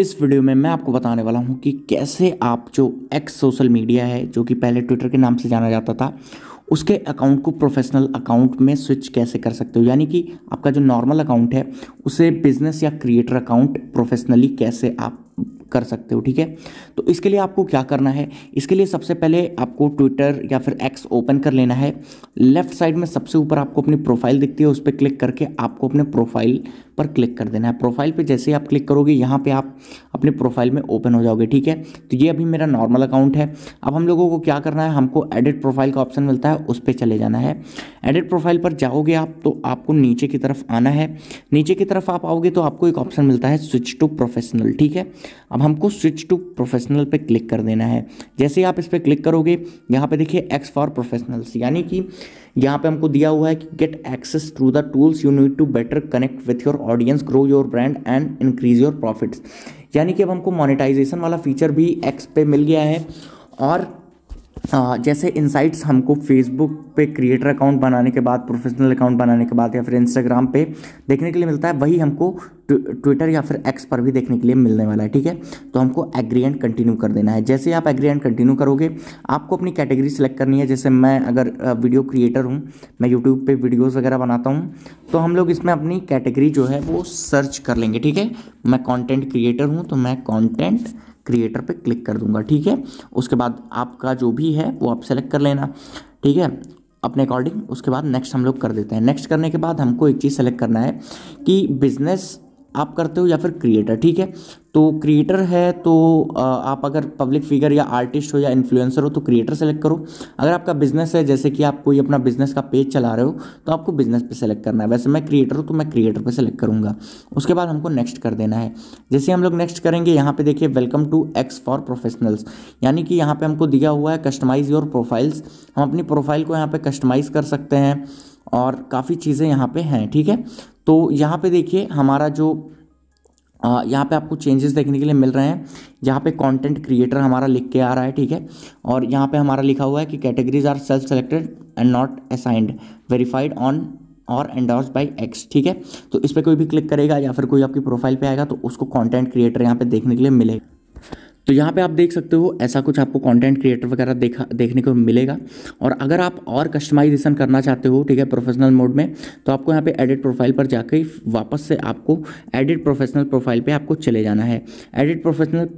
इस वीडियो में मैं आपको बताने वाला हूँ कि कैसे आप जो एक्स सोशल मीडिया है जो कि पहले ट्विटर के नाम से जाना जाता था उसके अकाउंट को प्रोफेशनल अकाउंट में स्विच कैसे कर सकते हो यानी कि आपका जो नॉर्मल अकाउंट है उसे बिजनेस या क्रिएटर अकाउंट प्रोफेशनली कैसे आप कर सकते हो ठीक है तो इसके लिए आपको क्या करना है इसके लिए सबसे पहले आपको ट्विटर या फिर एक्स ओपन कर लेना है लेफ्ट साइड में सबसे ऊपर आपको अपनी प्रोफाइल दिखती है उस पर क्लिक करके आपको अपने प्रोफाइल पर क्लिक कर देना है प्रोफाइल पर जैसे ही आप क्लिक करोगे यहाँ पर आप अपने प्रोफाइल में ओपन हो जाओगे ठीक है तो ये अभी मेरा नॉर्मल अकाउंट है अब हम लोगों को क्या करना है हमको एडिट प्रोफाइल का ऑप्शन मिलता है उस पर चले जाना है एडिट प्रोफाइल पर जाओगे आप तो आपको नीचे की तरफ आना है नीचे की तरफ आप आओगे तो आपको एक ऑप्शन मिलता है स्विच टू प्रोफेशनल ठीक है अब हमको स्विच टू प्रोफेशनल पर क्लिक कर देना है जैसे ही आप इस पर क्लिक करोगे यहाँ पर देखिए एक्स फॉर प्रोफेशनल्स यानी कि यहाँ पे हमको दिया हुआ है कि get access through the tools you need to better connect with your audience grow your brand and increase your profits यानी कि अब हमको मोनेटाइजेशन वाला फीचर भी एक्स पे मिल गया है और जैसे इंसाइट्स हमको फेसबुक पे क्रिएटर अकाउंट बनाने के बाद प्रोफेशनल अकाउंट बनाने के बाद या फिर इंस्टाग्राम पे देखने के लिए मिलता है वही हमको ट्विटर या फिर एक्स पर भी देखने के लिए मिलने वाला है ठीक है तो हमको एग्री एंड कंटिन्यू कर देना है जैसे आप एग्री एंड कंटिन्यू करोगे आपको अपनी कैटेगरी सेलेक्ट करनी है जैसे मैं अगर वीडियो क्रिएटर हूँ मैं यूट्यूब पर वीडियोज़ वगैरह बनाता हूँ तो हम लोग इसमें अपनी कैटेगरी जो है वो सर्च कर लेंगे ठीक है मैं कॉन्टेंट क्रिएटर हूँ तो मैं कॉन्टेंट क्रिएटर पे क्लिक कर दूंगा ठीक है उसके बाद आपका जो भी है वो आप सेलेक्ट कर लेना ठीक है अपने अकॉर्डिंग उसके बाद नेक्स्ट हम लोग कर देते हैं नेक्स्ट करने के बाद हमको एक चीज़ सेलेक्ट करना है कि बिज़नेस आप करते हो या फिर क्रिएटर ठीक है तो क्रिएटर है तो आप अगर पब्लिक फिगर या आर्टिस्ट हो या इन्फ्लुएंसर हो तो क्रिएटर सेलेक्ट करो अगर आपका बिजनेस है जैसे कि आप कोई अपना बिजनेस का पेज चला रहे हो तो आपको बिजनेस पे सेलेक्ट करना है वैसे मैं क्रिएटर हूँ तो मैं क्रिएटर पे सेलेक्ट करूँगा उसके बाद हमको नेक्स्ट कर देना है जैसे हम लोग नेक्स्ट करेंगे यहाँ पर देखिए welcome to X for professionals यानी कि यहाँ पर हमको दिया हुआ है कस्टमाइज योर प्रोफाइल्स हम अपनी प्रोफाइल को यहाँ पर कस्टमाइज़ कर सकते हैं और काफ़ी चीज़ें यहाँ पे हैं ठीक है तो यहाँ पे देखिए हमारा जो यहाँ पे आपको चेंजेस देखने के लिए मिल रहे हैं यहाँ पे कंटेंट क्रिएटर हमारा लिख के आ रहा है ठीक है और यहाँ पे हमारा लिखा हुआ है कि categories are self selected and not assigned verified on और एंडोर्स बाय एक्स ठीक है तो इस पर कोई भी क्लिक करेगा या फिर कोई आपकी प्रोफाइल पे आएगा तो उसको कंटेंट क्रिएटर यहाँ पे देखने के लिए मिलेगा तो यहाँ पे आप देख सकते हो ऐसा कुछ आपको कंटेंट क्रिएटर वगैरह देखा देखने को मिलेगा और अगर आप और कस्टमाइजेशन करना चाहते हो ठीक है प्रोफेशनल मोड में तो आपको यहाँ पे एडिट प्रोफाइल पर जाकर वापस से आपको एडिट प्रोफेशनल प्रोफाइल पे आपको चले जाना है एडिट प्रोफेशनल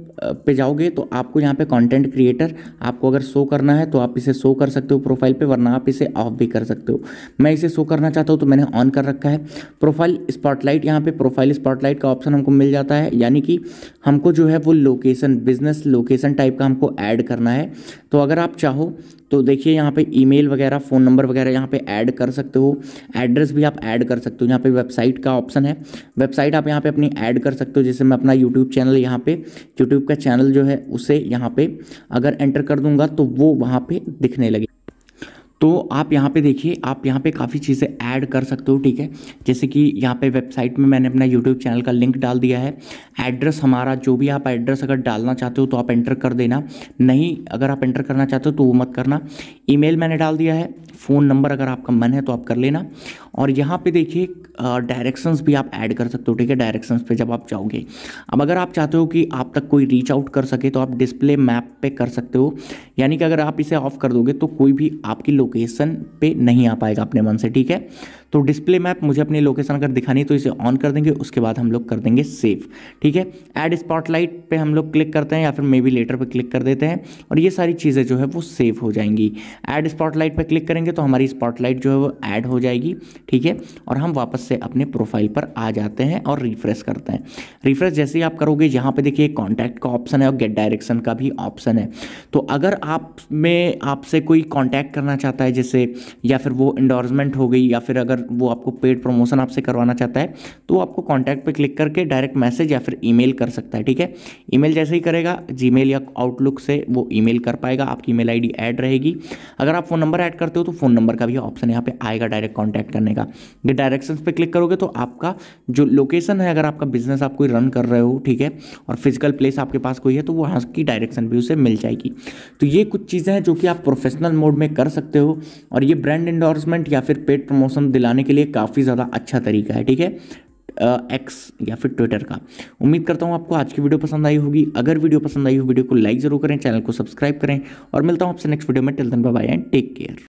पे जाओगे तो आपको यहाँ पे कंटेंट क्रिएटर आपको अगर शो करना है तो आप इसे शो कर सकते हो प्रोफाइल पे वरना आप इसे ऑफ भी कर सकते हो मैं इसे शो करना चाहता हूँ तो मैंने ऑन कर रखा है प्रोफाइल स्पॉटलाइट यहाँ पे प्रोफाइल स्पॉटलाइट का ऑप्शन हमको मिल जाता है यानी कि हमको जो है वो लोकेशन बिज़नेस लोकेशन टाइप का हमको ऐड करना है तो अगर आप चाहो तो देखिए यहाँ पे ईमेल वगैरह फ़ोन नंबर वगैरह यहाँ पे ऐड कर सकते हो एड्रेस भी आप ऐड कर सकते हो यहाँ पे वेबसाइट का ऑप्शन है वेबसाइट आप यहाँ पे अपनी ऐड कर सकते हो जैसे मैं अपना यूट्यूब चैनल यहाँ पे यूट्यूब का चैनल जो है उसे यहाँ पे अगर एंटर कर दूंगा तो वो वहाँ पे दिखने लगे तो आप यहाँ पे देखिए आप यहाँ पे काफ़ी चीज़ें ऐड कर सकते हो ठीक है जैसे कि यहाँ पे वेबसाइट में मैंने अपना यूट्यूब चैनल का लिंक डाल दिया है एड्रेस हमारा जो भी आप एड्रेस अगर डालना चाहते हो तो आप एंटर कर देना नहीं अगर आप एंटर करना चाहते हो तो वो मत करना ईमेल मैंने डाल दिया है फ़ोन नंबर अगर आपका मन है तो आप कर लेना और यहाँ पर देखिए डायरेक्शंस भी आप ऐड कर सकते हो ठीक है डायरेक्शंस पे जब आप जाओगे अब अगर आप चाहते हो कि आप तक कोई रीच आउट कर सके तो आप डिस्प्ले मैप पे कर सकते हो यानी कि अगर आप इसे ऑफ कर दोगे तो कोई भी आपकी लोकेशन पे नहीं आ पाएगा अपने मन से ठीक है तो डिस्प्ले मैप मुझे अपनी लोकेशन अगर दिखानी है तो इसे ऑन कर देंगे उसके बाद हम लोग कर देंगे सेव ठीक है एड स्पॉटलाइट पे हम लोग क्लिक करते हैं या फिर मे बी लेटर पे क्लिक कर देते हैं और ये सारी चीज़ें जो है वो सेव हो जाएंगी एड स्पॉटलाइट पे क्लिक करेंगे तो हमारी स्पॉटलाइट जो है वो ऐड हो जाएगी ठीक है और हम वापस से अपने प्रोफाइल पर आ जाते हैं और रिफ्रेश करते हैं रिफ्रेश जैसे ही आप करोगे यहाँ पर देखिए कॉन्टैक्ट का ऑप्शन है और गेट डायरेक्शन का भी ऑप्शन है तो अगर आप में आपसे कोई कॉन्टैक्ट करना चाहता है जैसे या फिर वो इंडोर्समेंट हो गई या फिर अगर अगर वो आपको पेड प्रमोशन आपसे करवाना चाहता है तो वो आपको कॉन्टैक्ट पर क्लिक करके डायरेक्ट मैसेज या फिर ईमेल कर सकता है ठीक है ईमेल जैसे ही करेगा जीमेल या आउटलुक से वो ईमेल कर पाएगा आपकी ईमेल आईडी ऐड रहेगी अगर आप फ़ोन नंबर ऐड करते हो तो फ़ोन नंबर का भी ऑप्शन यहाँ पर आएगा डायरेक्ट कॉन्टैक्ट करने का ये डायरेक्शन पर क्लिक करोगे तो आपका जो लोकेशन है अगर आपका बिजनेस आप कोई रन कर रहे हो ठीक है और फिजिकल प्लेस आपके पास कोई है तो वहाँ की डायरेक्शन भी उसे मिल जाएगी तो ये कुछ चीज़ें हैं जो कि आप प्रोफेशनल मोड में कर सकते हो और ये ब्रांड इंडोर्समेंट या फिर पेड प्रमोशन दिला दिलाने के लिए काफ़ी ज़्यादा अच्छा तरीका है ठीक है एक्स या फिर ट्विटर का उम्मीद करता हूँ आपको आज की वीडियो पसंद आई होगी अगर वीडियो पसंद आई हो वीडियो को लाइक ज़रूर करें चैनल को सब्सक्राइब करें और मिलता हूँ आपसे नेक्स्ट वीडियो में till then bye and take care